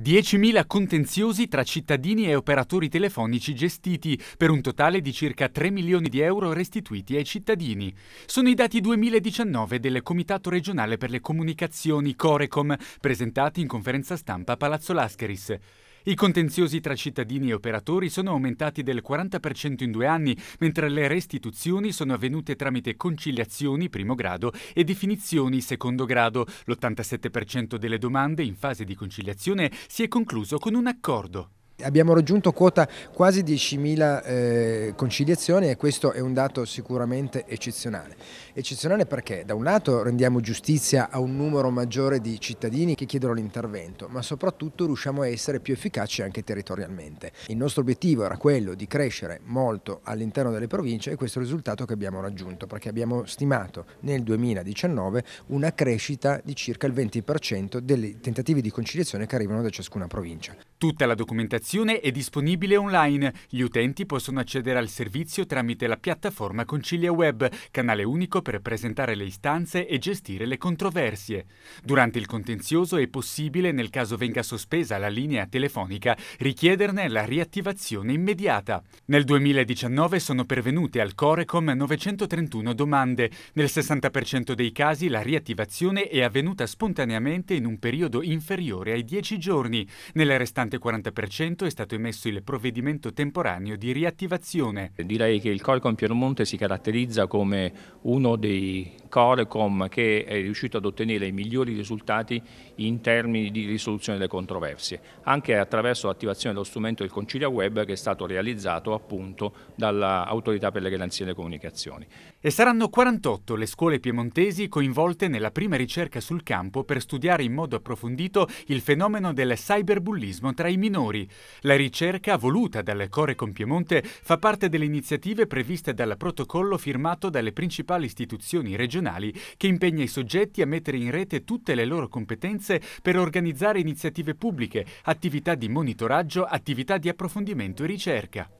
10.000 contenziosi tra cittadini e operatori telefonici gestiti, per un totale di circa 3 milioni di euro restituiti ai cittadini. Sono i dati 2019 del Comitato regionale per le comunicazioni Corecom, presentati in conferenza stampa a Palazzo Lascheris. I contenziosi tra cittadini e operatori sono aumentati del 40% in due anni, mentre le restituzioni sono avvenute tramite conciliazioni primo grado e definizioni secondo grado. L'87% delle domande in fase di conciliazione si è concluso con un accordo. Abbiamo raggiunto quota quasi 10.000 eh, conciliazioni e questo è un dato sicuramente eccezionale. Eccezionale perché da un lato rendiamo giustizia a un numero maggiore di cittadini che chiedono l'intervento, ma soprattutto riusciamo a essere più efficaci anche territorialmente. Il nostro obiettivo era quello di crescere molto all'interno delle province e questo è il risultato che abbiamo raggiunto perché abbiamo stimato nel 2019 una crescita di circa il 20% dei tentativi di conciliazione che arrivano da ciascuna provincia. Tutta la documentazione è disponibile online. Gli utenti possono accedere al servizio tramite la piattaforma Concilia Web, canale unico per presentare le istanze e gestire le controversie. Durante il contenzioso è possibile, nel caso venga sospesa la linea telefonica, richiederne la riattivazione immediata. Nel 2019 sono pervenute al Corecom 931 domande. Nel 60% dei casi la riattivazione è avvenuta spontaneamente in un periodo inferiore ai 10 giorni. Nella restante il 40% è stato emesso il provvedimento temporaneo di riattivazione. Direi che il Corcon Piemonte si caratterizza come uno dei Corecom che è riuscito ad ottenere i migliori risultati in termini di risoluzione delle controversie, anche attraverso l'attivazione dello strumento del Concilia Web che è stato realizzato appunto dall'Autorità per le Garanzie delle Comunicazioni. E saranno 48 le scuole piemontesi coinvolte nella prima ricerca sul campo per studiare in modo approfondito il fenomeno del cyberbullismo tra i minori. La ricerca, voluta dal Corecom Piemonte, fa parte delle iniziative previste dal protocollo firmato dalle principali istituzioni regionali regionali che impegna i soggetti a mettere in rete tutte le loro competenze per organizzare iniziative pubbliche, attività di monitoraggio, attività di approfondimento e ricerca.